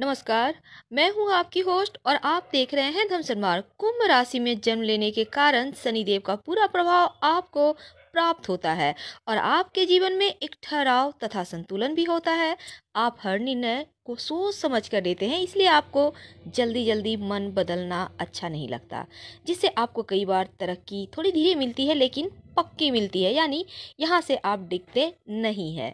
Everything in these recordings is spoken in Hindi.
नमस्कार मैं हूं आपकी होस्ट और आप देख रहे हैं धमसन कुंभ राशि में जन्म लेने के कारण शनिदेव का पूरा प्रभाव आपको प्राप्त होता है और आपके जीवन में एक ठहराव तथा संतुलन भी होता है आप हर निर्णय को सोच समझ कर लेते हैं इसलिए आपको जल्दी जल्दी मन बदलना अच्छा नहीं लगता जिससे आपको कई बार तरक्की थोड़ी धीरे मिलती है लेकिन पक्की मिलती है यानी यहाँ से आप डिगते नहीं हैं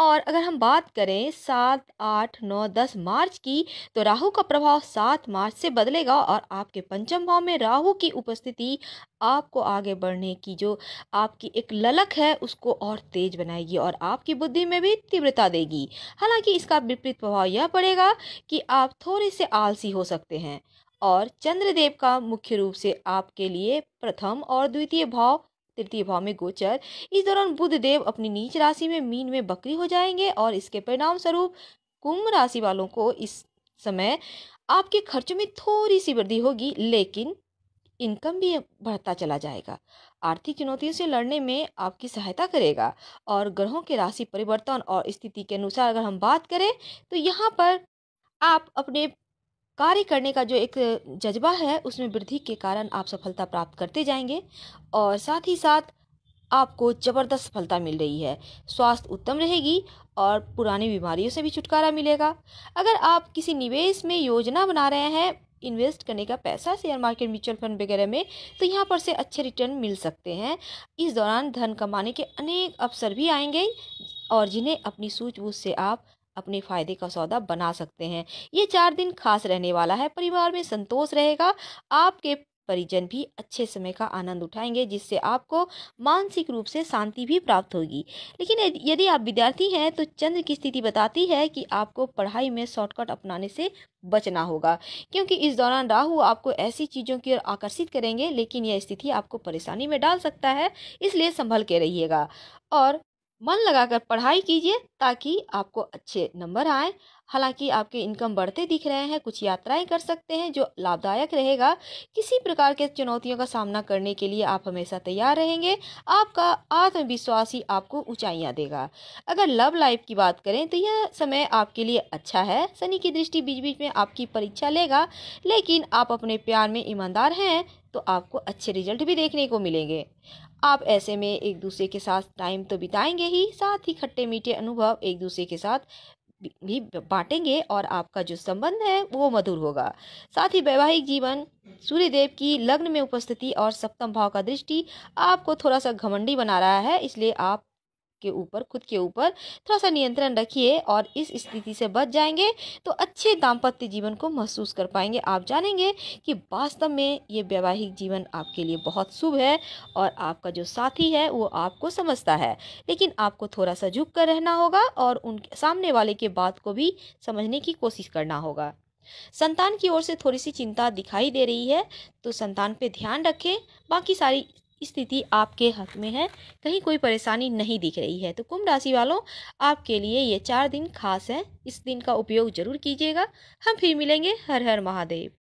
और अगर हम बात करें सात आठ नौ दस मार्च की तो राहु का प्रभाव सात मार्च से बदलेगा और आपके पंचम भाव में राहु की उपस्थिति आपको आगे बढ़ने की जो आपकी एक ललक है उसको और तेज बनाएगी और आपकी बुद्धि में भी तीव्रता देगी हालांकि इसका विपरीत प्रभाव यह पड़ेगा कि आप थोड़े से आलसी हो सकते हैं और चंद्रदेव का मुख्य रूप से आपके लिए प्रथम और द्वितीय भाव तृतीय भाव में गोचर इस दौरान बुद्ध देव अपनी नीच राशि में मीन में बकरी हो जाएंगे और इसके परिणाम स्वरूप कुंभ राशि वालों को इस समय आपके खर्चों में थोड़ी सी वृद्धि होगी लेकिन इनकम भी बढ़ता चला जाएगा आर्थिक चुनौतियों से लड़ने में आपकी सहायता करेगा और ग्रहों के राशि परिवर्तन और स्थिति के अनुसार अगर हम बात करें तो यहाँ पर आप अपने कार्य करने का जो एक जज्बा है उसमें वृद्धि के कारण आप सफलता प्राप्त करते जाएंगे और साथ ही साथ आपको ज़बरदस्त सफलता मिल रही है स्वास्थ्य उत्तम रहेगी और पुरानी बीमारियों से भी छुटकारा मिलेगा अगर आप किसी निवेश में योजना बना रहे हैं इन्वेस्ट करने का पैसा शेयर मार्केट म्यूचुअल फंड वगैरह में तो यहाँ पर से अच्छे रिटर्न मिल सकते हैं इस दौरान धन कमाने के अनेक अवसर भी आएंगे और जिन्हें अपनी सूझबूझ से आप अपने फायदे का सौदा बना सकते हैं ये चार दिन खास रहने वाला है परिवार में संतोष रहेगा आपके परिजन भी अच्छे समय का आनंद उठाएंगे जिससे आपको मानसिक रूप से शांति भी प्राप्त होगी लेकिन यदि आप विद्यार्थी हैं तो चंद्र की स्थिति बताती है कि आपको पढ़ाई में शॉर्टकट अपनाने से बचना होगा क्योंकि इस दौरान राहु आपको ऐसी चीज़ों की ओर आकर्षित करेंगे लेकिन यह स्थिति आपको परेशानी में डाल सकता है इसलिए संभल के रहिएगा और मन लगाकर पढ़ाई कीजिए ताकि आपको अच्छे नंबर आए हालांकि आपके इनकम बढ़ते दिख रहे हैं कुछ यात्राएं कर सकते हैं जो लाभदायक रहेगा किसी प्रकार के चुनौतियों का सामना करने के लिए आप हमेशा तैयार रहेंगे आपका आत्मविश्वास ही आपको ऊंचाइयां देगा अगर लव लाइफ की बात करें तो यह समय आपके लिए अच्छा है शनि की दृष्टि बीच बीच में आपकी परीक्षा लेगा लेकिन आप अपने प्यार में ईमानदार हैं तो आपको अच्छे रिजल्ट भी देखने को मिलेंगे आप ऐसे में एक दूसरे के साथ टाइम तो बिताएंगे ही साथ ही खट्टे मीठे अनुभव एक दूसरे के साथ भी बांटेंगे और आपका जो संबंध है वो मधुर होगा साथ ही वैवाहिक जीवन सूर्यदेव की लग्न में उपस्थिति और सप्तम भाव का दृष्टि आपको थोड़ा सा घमंडी बना रहा है इसलिए आप के ऊपर खुद के ऊपर थोड़ा सा नियंत्रण रखिए और इस स्थिति से बच जाएंगे तो अच्छे दाम्पत्य जीवन को महसूस कर पाएंगे आप जानेंगे कि वास्तव में ये वैवाहिक जीवन आपके लिए बहुत शुभ है और आपका जो साथी है वो आपको समझता है लेकिन आपको थोड़ा सा झुक कर रहना होगा और उन सामने वाले के बात को भी समझने की कोशिश करना होगा संतान की ओर से थोड़ी सी चिंता दिखाई दे रही है तो संतान पे ध्यान रखें बाकी सारी स्थिति आपके हक में है कहीं कोई परेशानी नहीं दिख रही है तो कुंभ राशि वालों आपके लिए ये चार दिन खास हैं इस दिन का उपयोग जरूर कीजिएगा हम फिर मिलेंगे हर हर महादेव